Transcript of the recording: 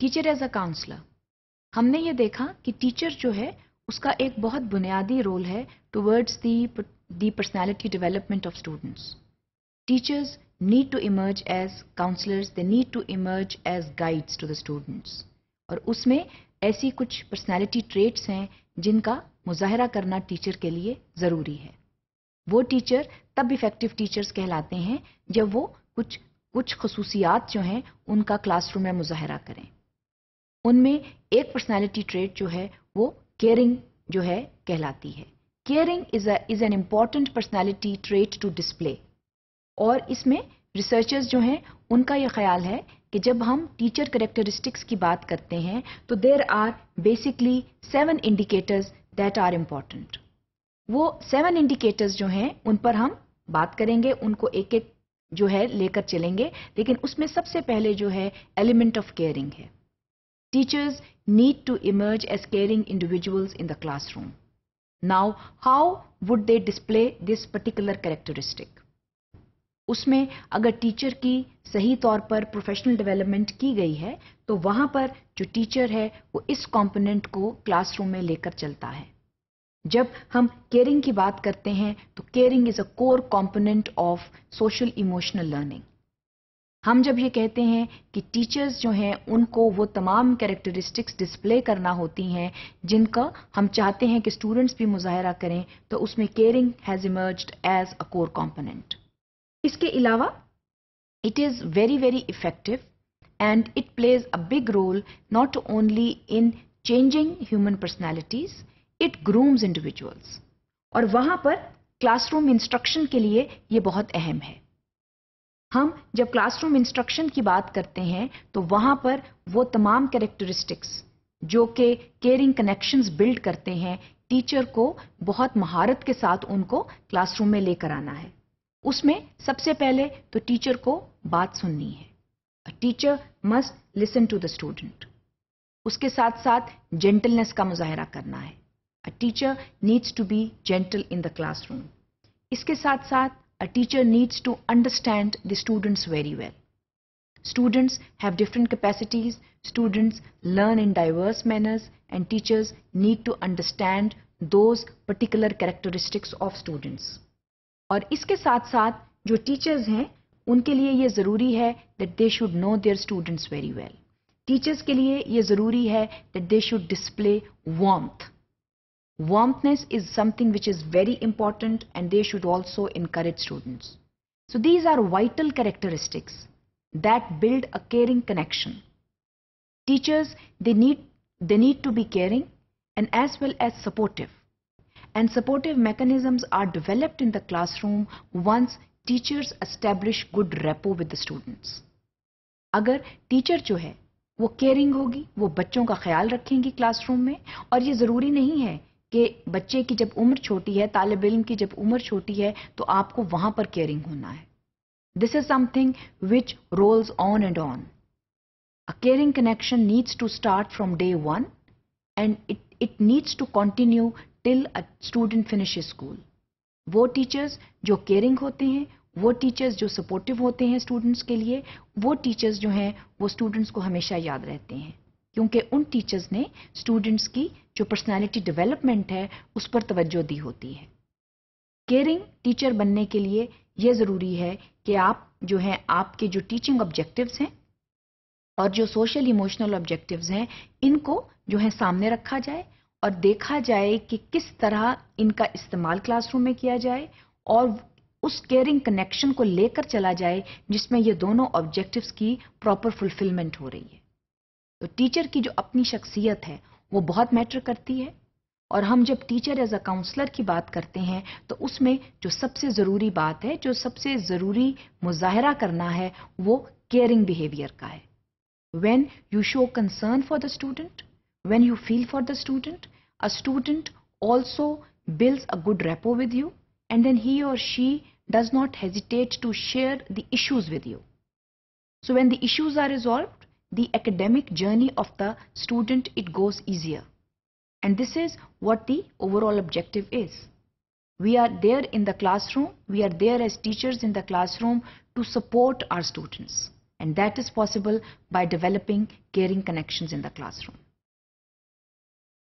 Teacher as a counsellor हमने ये देखा कि टीचर जो है उसका एक बहुत बुनियादी रोल है towards the the personality development of students teachers need to emerge as counsellors they need to emerge as guides to the students और उसमें ऐसी कुछ पर्सनैलिटी ट्रेट्स हैं जिनका मुजाहरा करना टीचर के लिए ज़रूरी है वो टीचर तब इफेक्टिव टीचर्स कहलाते हैं जब वो कुछ कुछ खसूसियात जो हैं उनका क्लासरूम में मुजाहरा करें उनमें एक पर्सनैलिटी ट्रेट जो है वो केयरिंग जो है कहलाती है caring is is an important personality trait to display और इसमें रिसर्चर्स जो हैं उनका यह ख्याल है कि जब हम टीचर करेक्टरिस्टिक्स की बात करते हैं तो there are basically seven indicators that are important वो सेवन इंडिकेटर्स जो हैं उन पर हम बात करेंगे उनको एक एक जो है लेकर चलेंगे लेकिन उसमें सबसे पहले जो है एलिमेंट ऑफ केयरिंग है Teachers need to emerge as caring individuals in the classroom. Now, how would they display this particular characteristic? उसमें अगर टीचर की सही तौर पर प्रोफेशनल डेवलपमेंट की गई है तो वहाँ पर जो टीचर है वो इस कंपोनेंट को क्लासरूम में लेकर चलता है जब हम केयरिंग की बात करते हैं तो caring is a core component of social emotional learning हम जब ये कहते हैं कि टीचर्स जो हैं उनको वो तमाम कैरेक्टरिस्टिक्स डिस्प्ले करना होती हैं जिनका हम चाहते हैं कि स्टूडेंट्स भी मुजाहरा करें तो उसमें caring has emerge as a core component इसके अलावा it is very very effective and it plays a big role not only in changing human personalities it grooms individuals और वहाँ पर क्लासरूम इंस्ट्रक्शन के लिए ये बहुत अहम है हम जब क्लासरूम इंस्ट्रक्शन की बात करते हैं तो वहाँ पर वो तमाम कैरेक्टरिस्टिक्स जो कि केयरिंग कनेक्शंस बिल्ड करते हैं टीचर को बहुत महारत के साथ उनको क्लासरूम में लेकर आना है उसमें सबसे पहले तो टीचर को बात सुननी है teacher must listen to the student उसके साथ साथ जेंटलनेस का मुजाहरा करना है a teacher needs to be gentle in the classroom इसके साथ साथ a teacher needs to understand the students very well. Students have different capacities, students learn in diverse manners and teachers need to understand those particular characteristics of students. aur iske sath sath jo teachers hain unke liye ye zaruri hai that they should know their students very well. Teachers ke liye ye zaruri hai that they should display warmth. Warmthness is something which is very important and they should also encourage students. So these are vital characteristics that build a caring connection. Teachers, they need, they need to be caring and as well as supportive. And supportive mechanisms are developed in the classroom once teachers establish good rapport with the students. अगर teacher जो है वो caring होगी वो बच्चों का ख्याल रखेंगी classroom में और ये ज़रूरी नहीं है कि बच्चे की जब उम्र छोटी है तालब इम की जब उम्र छोटी है तो आपको वहां पर केयरिंग होना है this is something which rolls on and on a caring connection needs to start from day one and it it needs to continue till a student finish school वो टीचर्स जो केयरिंग होते हैं वो teachers जो supportive होते हैं students के लिए वो टीचर्स जो हैं वो स्टूडेंट्स को हमेशा याद रहते हैं क्योंकि उन टीचर्स ने स्टूडेंट्स की जो पर्सनालिटी डेवलपमेंट है उस पर तवज्जो दी होती है केयरिंग टीचर बनने के लिए यह ज़रूरी है कि आप जो हैं आपके जो टीचिंग ऑब्जेक्टिव्स हैं और जो सोशल इमोशनल ऑब्जेक्टिव्स हैं इनको जो है सामने रखा जाए और देखा जाए कि किस तरह इनका इस्तेमाल क्लासरूम में किया जाए और उस केयरिंग कनेक्शन को लेकर चला जाए जिसमें ये दोनों ऑब्जेक्टिव्स की प्रॉपर फुलफिलमेंट हो रही है तो टीचर की जो अपनी शख्सियत है वो बहुत मैटर करती है और हम जब टीचर एज अ काउंसलर की बात करते हैं तो उसमें जो सबसे ज़रूरी बात है जो सबसे ज़रूरी मुजाहरा करना है वो केयरिंग बिहेवियर का है when you show concern for the student when you feel for the student a student also builds a good rapport with you and then he और she does not hesitate to share the issues with you so when the issues are resolve the academic journey of the student it goes easier and this is what the overall objective is we are there in the classroom we are there as teachers in the classroom to support our students and that is possible by developing caring connections in the classroom